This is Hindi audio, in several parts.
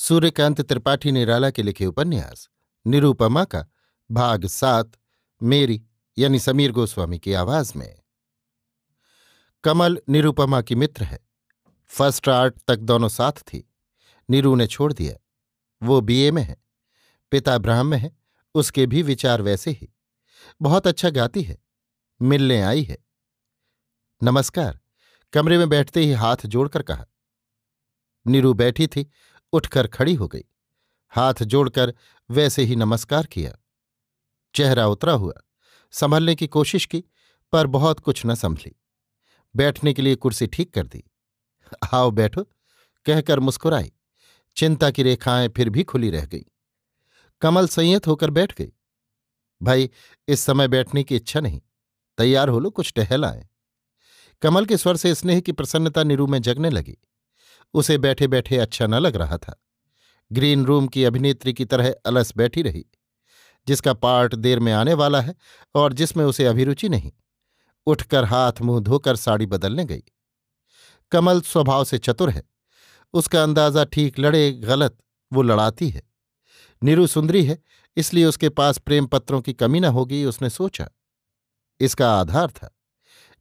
सूर्यकांत त्रिपाठी निराला के लिखे उपन्यास निरूपमा का भाग सात मेरी यानी समीर गोस्वामी की आवाज में कमल निरूपमा की मित्र है फर्स्ट आर्ट तक दोनों साथ थी नीरू ने छोड़ दिया वो बीए में है पिता ब्राह्म है उसके भी विचार वैसे ही बहुत अच्छा गाती है मिलने आई है नमस्कार कमरे में बैठते ही हाथ जोड़कर कहा नीरू बैठी थी उठकर खड़ी हो गई हाथ जोड़कर वैसे ही नमस्कार किया चेहरा उतरा हुआ संभलने की कोशिश की पर बहुत कुछ न संभली बैठने के लिए कुर्सी ठीक कर दी आओ बैठो कहकर मुस्कुराई चिंता की रेखाएं फिर भी खुली रह गई कमल संयत होकर बैठ गई भाई इस समय बैठने की इच्छा नहीं तैयार हो लो कुछ टहल आए कमल के स्वर से स्नेह की प्रसन्नता निरू में जगने लगी उसे बैठे बैठे अच्छा न लग रहा था ग्रीन रूम की अभिनेत्री की तरह अलस बैठी रही जिसका पार्ट देर में आने वाला है और जिसमें उसे अभिरुचि नहीं उठकर हाथ मुंह धोकर साड़ी बदलने गई कमल स्वभाव से चतुर है उसका अंदाजा ठीक लड़े गलत वो लड़ाती है निरु सुंदरी है इसलिए उसके पास प्रेम पत्रों की कमी न होगी उसने सोचा इसका आधार था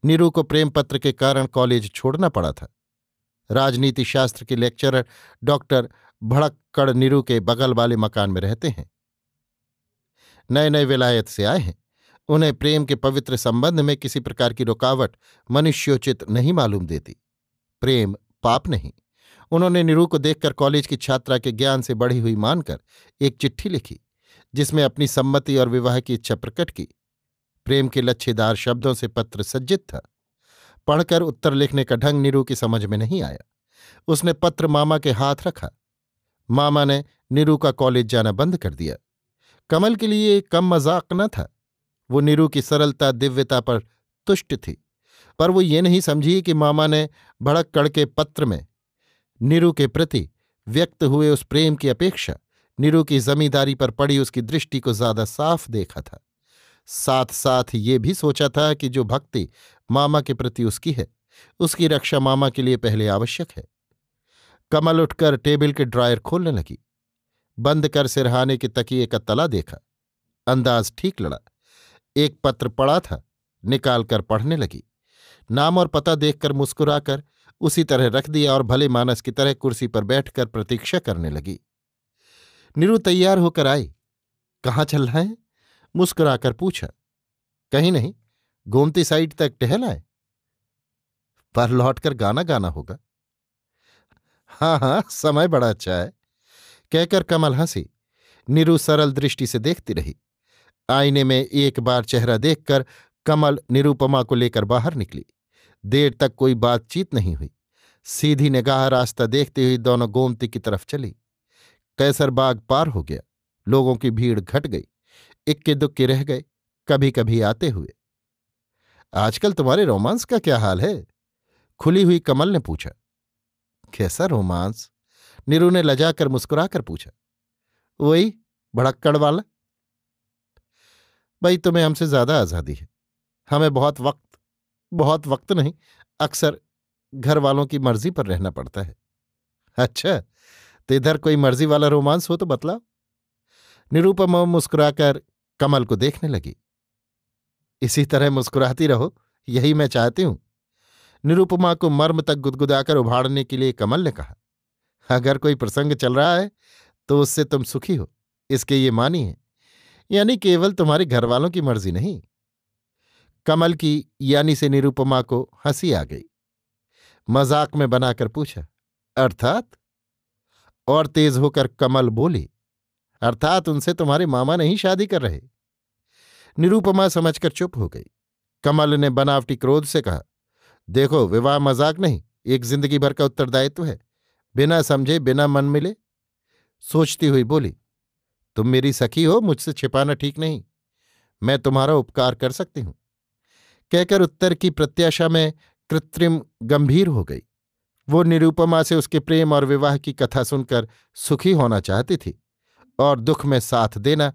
नीरू को प्रेम पत्र के कारण कॉलेज छोड़ना पड़ा था राजनीति शास्त्र के लेक्चरर डॉक्टर भड़क्कड़ निरू के बगल वाले मकान में रहते हैं नए नए विलायत से आए हैं उन्हें प्रेम के पवित्र संबंध में किसी प्रकार की रुकावट मनुष्योचित नहीं मालूम देती प्रेम पाप नहीं उन्होंने निरू को देखकर कॉलेज की छात्रा के ज्ञान से बढ़ी हुई मानकर एक चिट्ठी लिखी जिसमें अपनी सम्मति और विवाह की इच्छा प्रकट की प्रेम के लच्छेदार शब्दों से पत्र सज्जित था पढ़कर उत्तर लिखने का ढंग नीरू की समझ में नहीं आया उसने पत्र मामा के हाथ रखा मामा ने नीरू का कॉलेज जाना बंद कर दिया कमल के लिए कम मजाक न था वो नीरू की सरलता दिव्यता पर तुष्ट थी पर वो ये नहीं समझी कि मामा ने भड़क कड़के पत्र में नीरू के प्रति व्यक्त हुए उस प्रेम की अपेक्षा नीरू की जमींदारी पर पड़ी उसकी दृष्टि को ज्यादा साफ देखा था साथ साथ ये भी सोचा था कि जो भक्ति मामा के प्रति उसकी है उसकी रक्षा मामा के लिए पहले आवश्यक है कमल उठकर टेबल के ड्रायर खोलने लगी बंद कर सिरहाने के तकिए का तला देखा अंदाज ठीक लड़ा एक पत्र पड़ा था निकालकर पढ़ने लगी नाम और पता देखकर मुस्कुराकर उसी तरह रख दिया और भले मानस की तरह कुर्सी पर बैठकर प्रतीक्षा करने लगी निरु तैयार होकर आई कहाँ चल रहा है मुस्कुराकर पूछा कहीं नहीं गोमती साइड तक टहल आए पर लौटकर गाना गाना होगा हाँ हाँ समय बड़ा अच्छा है कहकर कमल हंसी निरु सरल दृष्टि से देखती रही आईने में एक बार चेहरा देखकर कमल निरुपमा को लेकर बाहर निकली देर तक कोई बातचीत नहीं हुई सीधी निगाह रास्ता देखते हुए दोनों गोमती की तरफ चली कैसर बाग पार हो गया लोगों की भीड़ घट गई इक्के दुक्के रह गए कभी कभी आते हुए आजकल तुम्हारे रोमांस का क्या हाल है खुली हुई कमल ने पूछा कैसा रोमांस निरु ने लजाकर मुस्कुराकर पूछा वही भड़क्कड़ वाला भाई तुम्हें हमसे ज्यादा आज़ादी है हमें बहुत वक्त बहुत वक्त नहीं अक्सर घर वालों की मर्जी पर रहना पड़ता है अच्छा तो इधर कोई मर्जी वाला रोमांस हो तो बतलाओ निरूपमा मुस्कुराकर कमल को देखने लगी इसी तरह मुस्कुराती रहो यही मैं चाहती हूं निरुपमा को मर्म तक गुदगुदाकर उभारने के लिए कमल ने कहा अगर कोई प्रसंग चल रहा है तो उससे तुम सुखी हो इसके ये मानी है यानी केवल तुम्हारे घर वालों की मर्जी नहीं कमल की यानी से निरुपमा को हंसी आ गई मजाक में बनाकर पूछा अर्थात और तेज होकर कमल बोली अर्थात उनसे तुम्हारे मामा नहीं शादी कर रहे निरूपमा समझकर चुप हो गई कमल ने बनावटी क्रोध से कहा देखो विवाह मजाक नहीं एक जिंदगी भर का उत्तरदायित्व है बिना समझे बिना मन मिले सोचती हुई बोली तुम मेरी सखी हो मुझसे छिपाना ठीक नहीं मैं तुम्हारा उपकार कर सकती हूं कहकर उत्तर की प्रत्याशा में कृत्रिम गंभीर हो गई वो निरूपमा से उसके प्रेम और विवाह की कथा सुनकर सुखी होना चाहती थी और दुख में साथ देना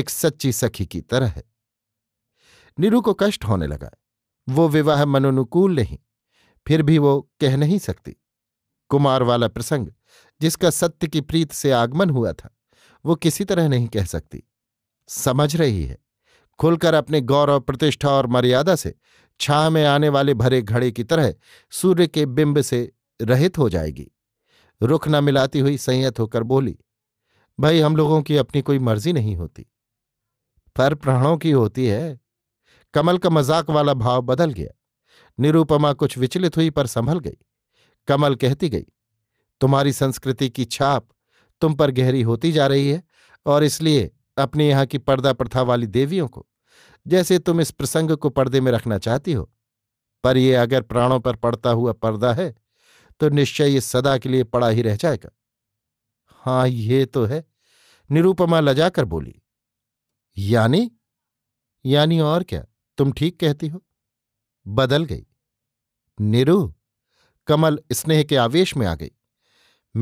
एक सच्ची सखी की तरह है नीरू को कष्ट होने लगा वो विवाह मनोनुकूल नहीं फिर भी वो कह नहीं सकती कुमार वाला प्रसंग जिसका सत्य की प्रीत से आगमन हुआ था वो किसी तरह नहीं कह सकती समझ रही है खुलकर अपने गौरव प्रतिष्ठा और मर्यादा से छा में आने वाले भरे घड़े की तरह सूर्य के बिंब से रहित हो जाएगी रुख न मिलाती हुई संयत होकर बोली भाई हम लोगों की अपनी कोई मर्जी नहीं होती पर प्राणों की होती है कमल का मजाक वाला भाव बदल गया निरूपमा कुछ विचलित हुई पर संभल गई कमल कहती गई तुम्हारी संस्कृति की छाप तुम पर गहरी होती जा रही है और इसलिए अपने यहाँ की पर्दा प्रथा वाली देवियों को जैसे तुम इस प्रसंग को पर्दे में रखना चाहती हो पर यह अगर प्राणों पर पड़ता हुआ पर्दा है तो निश्चय ये सदा के लिए पड़ा ही रह जाएगा हाँ ये तो है निरूपमा लजाकर बोली यानी यानी और क्या तुम ठीक कहती हो बदल गई निरु कमल स्नेह के आवेश में आ गई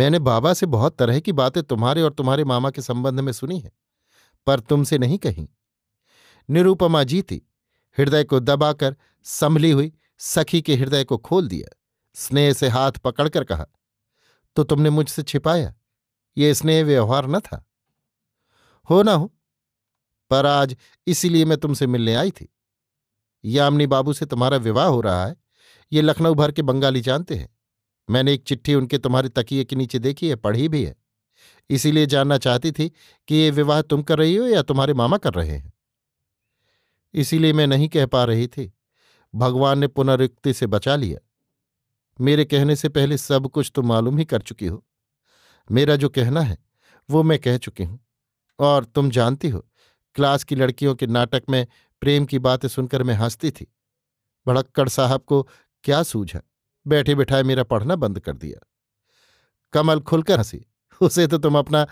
मैंने बाबा से बहुत तरह की बातें तुम्हारे और तुम्हारे मामा के संबंध में सुनी है पर तुमसे नहीं कही निरूपमा जीती हृदय को दबाकर संभली हुई सखी के हृदय को खोल दिया स्नेह से हाथ पकड़कर कहा तो तुमने मुझसे छिपाया ये स्नेह व्यवहार न था हो ना हो पर आज इसीलिए मैं तुमसे मिलने आई थी यामनी बाबू से तुम्हारा विवाह हो रहा है ये लखनऊ भर के बंगाली जानते हैं मैंने एक चिट्ठी उनके तुम्हारे तकिए के नीचे देखी है पढ़ी भी है इसीलिए जानना चाहती थी कि ये विवाह तुम कर रही हो या तुम्हारे मामा कर रहे हैं इसीलिए मैं नहीं कह पा रही थी भगवान ने पुनरुक्ति से बचा लिया मेरे कहने से पहले सब कुछ तो मालूम ही कर चुकी हो मेरा जो कहना है वो मैं कह चुकी हूं और तुम जानती हो क्लास की लड़कियों के नाटक में प्रेम की बातें सुनकर मैं हंसती थी भड़क्कड़ साहब को क्या सूझा बैठे बिठाए मेरा पढ़ना बंद कर दिया कमल खुलकर हंसी उसे तो तुम अपना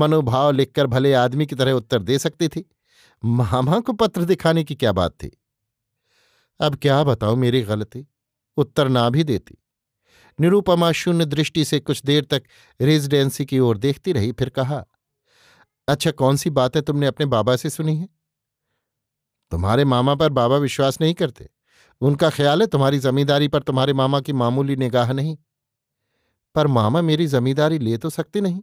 मनोभाव लिखकर भले आदमी की तरह उत्तर दे सकती थी मामा को पत्र दिखाने की क्या बात थी अब क्या बताओ मेरी गलती उत्तर ना भी देती निरूपमा शून्य दृष्टि से कुछ देर तक रेजिडेंसी की ओर देखती रही फिर कहा अच्छा कौन सी बातें तुमने अपने बाबा से सुनी है तुम्हारे मामा पर बाबा विश्वास नहीं करते उनका ख्याल है तुम्हारी जमींदारी पर तुम्हारे मामा की मामूली निगाह नहीं पर मामा मेरी जमींदारी ले तो सकते नहीं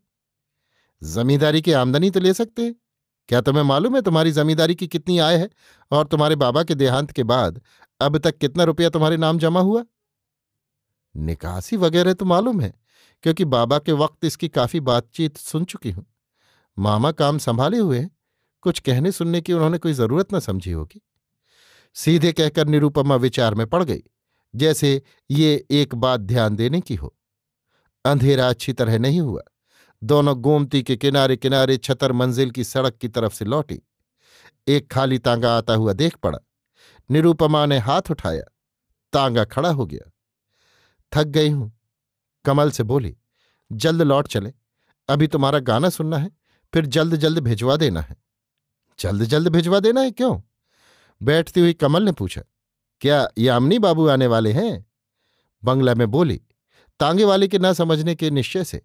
जमींदारी की आमदनी तो ले सकते क्या तुम्हें मालूम है तुम्हारी जमींदारी की कितनी आय है और तुम्हारे बाबा के देहांत के बाद अब तक कितना रुपया तुम्हारे नाम जमा हुआ निकासी वगैरह तो मालूम है क्योंकि बाबा के वक्त इसकी काफी बातचीत सुन चुकी हूं मामा काम संभाले हुए हैं कुछ कहने सुनने की उन्होंने कोई जरूरत न समझी होगी सीधे कहकर निरूपमा विचार में पड़ गई जैसे ये एक बात ध्यान देने की हो अंधेरा अच्छी तरह नहीं हुआ दोनों गोमती के किनारे किनारे छतर मंजिल की सड़क की तरफ से लौटी एक खाली तांगा आता हुआ देख पड़ा निरूपमा ने हाथ उठाया तांगा खड़ा हो गया थक गई हूं कमल से बोली जल्द लौट चले अभी तुम्हारा गाना सुनना है फिर जल्द जल्द भिजवा देना है जल्द जल्द भिजवा देना है क्यों बैठती हुई कमल ने पूछा क्या यामिनी बाबू आने वाले हैं बंगला में बोली तांगे वाले के ना समझने के निश्चय से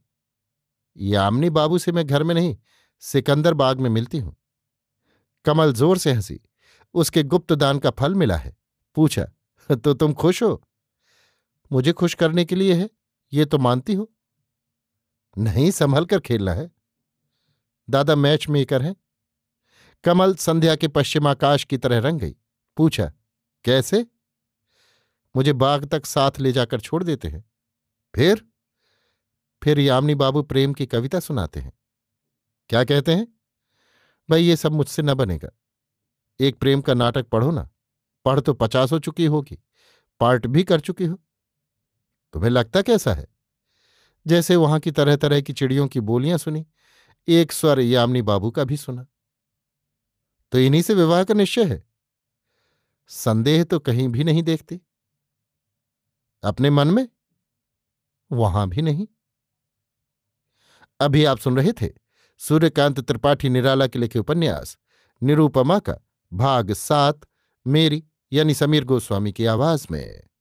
यामिनी बाबू से मैं घर में नहीं सिकंदर बाग में मिलती हूं कमल जोर से हंसी उसके गुप्त दान का फल मिला है पूछा तो तुम खुश हो मुझे खुश करने के लिए है ये तो मानती हो नहीं संभल कर खेलना है दादा मैच मेकर हैं कमल संध्या के पश्चिमाकाश की तरह रंग गई पूछा कैसे मुझे बाग तक साथ ले जाकर छोड़ देते हैं फिर फिर यामनी बाबू प्रेम की कविता सुनाते हैं क्या कहते हैं भाई ये सब मुझसे न बनेगा एक प्रेम का नाटक पढ़ो ना पढ़ तो पचास हो चुकी होगी पार्ट भी कर चुकी हो तुम्हें लगता कैसा है जैसे वहां की तरह तरह की चिड़ियों की बोलियां सुनी एक स्वर यामनी बाबू का भी सुना तो इन्हीं से विवाह का निश्चय है संदेह तो कहीं भी नहीं देखती अपने मन में वहां भी नहीं अभी आप सुन रहे थे सूर्यकांत त्रिपाठी निराला के लिखे उपन्यास निरूपमा का भाग सात मेरी यानी समीर गोस्वामी की आवाज में